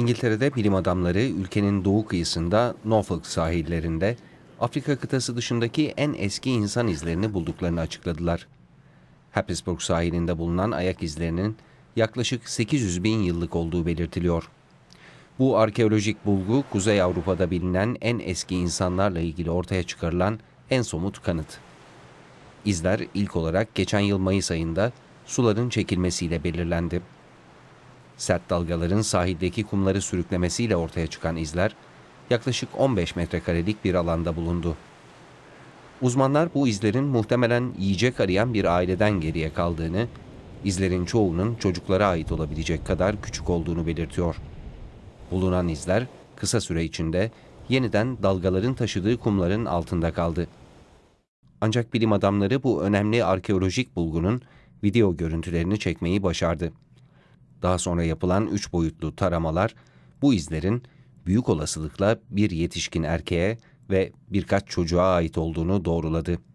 İngiltere'de bilim adamları ülkenin doğu kıyısında Norfolk sahillerinde Afrika kıtası dışındaki en eski insan izlerini bulduklarını açıkladılar. Happisburg sahilinde bulunan ayak izlerinin yaklaşık 800 bin yıllık olduğu belirtiliyor. Bu arkeolojik bulgu Kuzey Avrupa'da bilinen en eski insanlarla ilgili ortaya çıkarılan en somut kanıt. İzler ilk olarak geçen yıl Mayıs ayında suların çekilmesiyle belirlendi. Sert dalgaların sahildeki kumları sürüklemesiyle ortaya çıkan izler yaklaşık 15 metrekarelik bir alanda bulundu. Uzmanlar bu izlerin muhtemelen yiyecek arayan bir aileden geriye kaldığını, izlerin çoğunun çocuklara ait olabilecek kadar küçük olduğunu belirtiyor. Bulunan izler kısa süre içinde yeniden dalgaların taşıdığı kumların altında kaldı. Ancak bilim adamları bu önemli arkeolojik bulgunun video görüntülerini çekmeyi başardı. Daha sonra yapılan üç boyutlu taramalar bu izlerin büyük olasılıkla bir yetişkin erkeğe ve birkaç çocuğa ait olduğunu doğruladı.